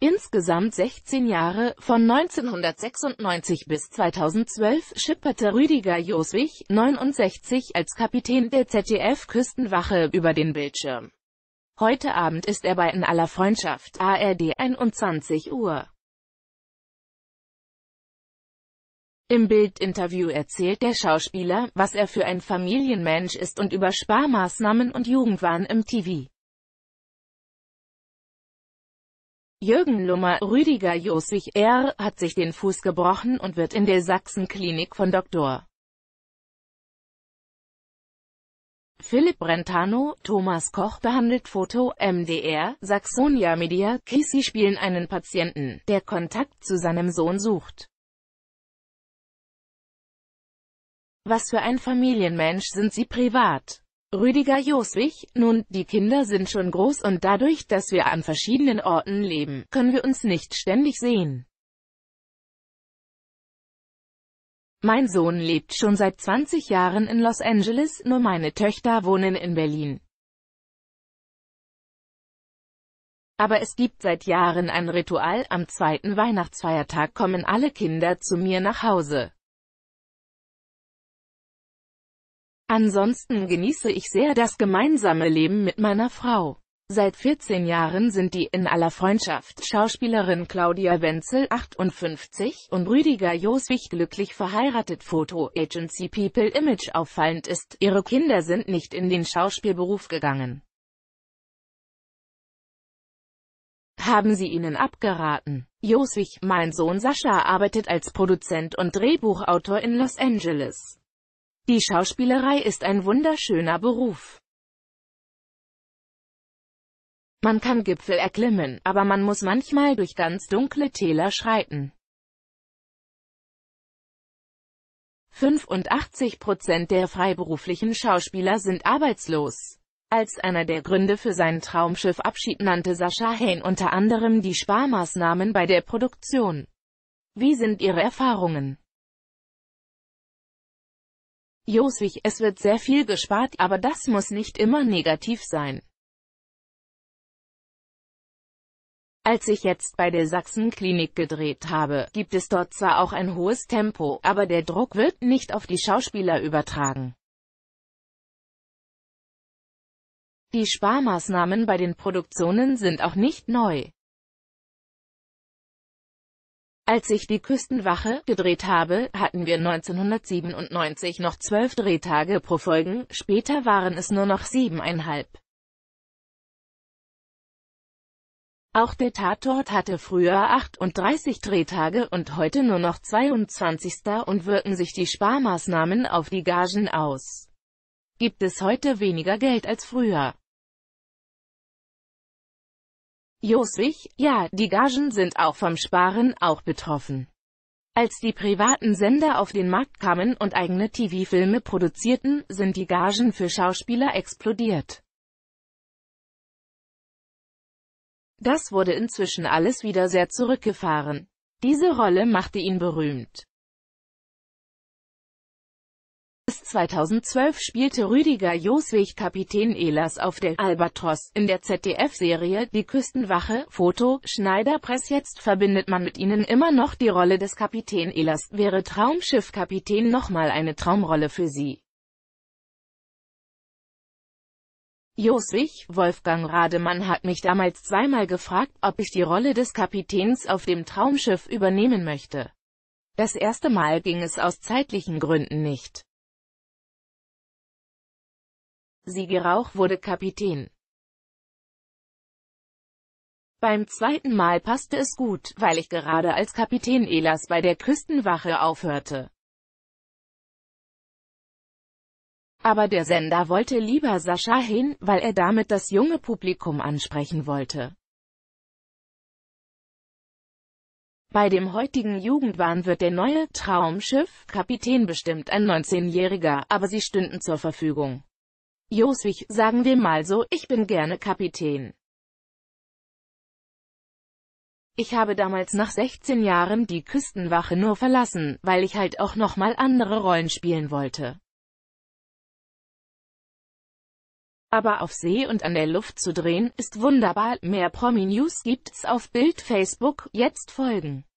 Insgesamt 16 Jahre, von 1996 bis 2012, schipperte Rüdiger Joswig, 69, als Kapitän der ZDF-Küstenwache über den Bildschirm. Heute Abend ist er bei In aller Freundschaft, ARD, 21 Uhr. Im Bildinterview erzählt der Schauspieler, was er für ein Familienmensch ist und über Sparmaßnahmen und Jugendwahn im TV. Jürgen Lummer, Rüdiger Joswig, R., hat sich den Fuß gebrochen und wird in der Sachsenklinik von Dr. Philipp Brentano, Thomas Koch behandelt Foto, MDR, Saxonia Media, Kisi spielen einen Patienten, der Kontakt zu seinem Sohn sucht. Was für ein Familienmensch sind Sie privat? Rüdiger Joswig, nun, die Kinder sind schon groß und dadurch, dass wir an verschiedenen Orten leben, können wir uns nicht ständig sehen. Mein Sohn lebt schon seit 20 Jahren in Los Angeles, nur meine Töchter wohnen in Berlin. Aber es gibt seit Jahren ein Ritual, am zweiten Weihnachtsfeiertag kommen alle Kinder zu mir nach Hause. Ansonsten genieße ich sehr das gemeinsame Leben mit meiner Frau. Seit 14 Jahren sind die in aller Freundschaft Schauspielerin Claudia Wenzel 58 und Rüdiger Joswig glücklich verheiratet. Foto Agency People Image auffallend ist, ihre Kinder sind nicht in den Schauspielberuf gegangen. Haben sie ihnen abgeraten? Joswig, mein Sohn Sascha arbeitet als Produzent und Drehbuchautor in Los Angeles. Die Schauspielerei ist ein wunderschöner Beruf. Man kann Gipfel erklimmen, aber man muss manchmal durch ganz dunkle Täler schreiten. 85 Prozent der freiberuflichen Schauspieler sind arbeitslos. Als einer der Gründe für seinen Traumschiff Abschied nannte Sascha Hain unter anderem die Sparmaßnahmen bei der Produktion. Wie sind Ihre Erfahrungen? Joswig, es wird sehr viel gespart, aber das muss nicht immer negativ sein. Als ich jetzt bei der Sachsen-Klinik gedreht habe, gibt es dort zwar auch ein hohes Tempo, aber der Druck wird nicht auf die Schauspieler übertragen. Die Sparmaßnahmen bei den Produktionen sind auch nicht neu. Als ich die Küstenwache gedreht habe, hatten wir 1997 noch zwölf Drehtage pro Folgen, später waren es nur noch siebeneinhalb. Auch der Tatort hatte früher 38 Drehtage und heute nur noch 22. und wirken sich die Sparmaßnahmen auf die Gagen aus. Gibt es heute weniger Geld als früher? Joswig, ja, die Gagen sind auch vom Sparen auch betroffen. Als die privaten Sender auf den Markt kamen und eigene TV-Filme produzierten, sind die Gagen für Schauspieler explodiert. Das wurde inzwischen alles wieder sehr zurückgefahren. Diese Rolle machte ihn berühmt. Bis 2012 spielte Rüdiger Joswig Kapitän Elas auf der Albatros in der ZDF-Serie Die Küstenwache. Foto, Schneider Press Jetzt verbindet man mit ihnen immer noch die Rolle des Kapitän Elas. Wäre Traumschiff-Kapitän nochmal eine Traumrolle für sie? Joswig, Wolfgang Rademann hat mich damals zweimal gefragt, ob ich die Rolle des Kapitäns auf dem Traumschiff übernehmen möchte. Das erste Mal ging es aus zeitlichen Gründen nicht. Sigi Rauch wurde Kapitän. Beim zweiten Mal passte es gut, weil ich gerade als Kapitän Elas bei der Küstenwache aufhörte. Aber der Sender wollte lieber Sascha hin, weil er damit das junge Publikum ansprechen wollte. Bei dem heutigen Jugendwahn wird der neue Traumschiff-Kapitän bestimmt ein 19-Jähriger, aber sie stünden zur Verfügung. Joswig, sagen wir mal so, ich bin gerne Kapitän. Ich habe damals nach 16 Jahren die Küstenwache nur verlassen, weil ich halt auch nochmal andere Rollen spielen wollte. Aber auf See und an der Luft zu drehen, ist wunderbar, mehr Promi-News gibt's auf Bild Facebook, jetzt folgen.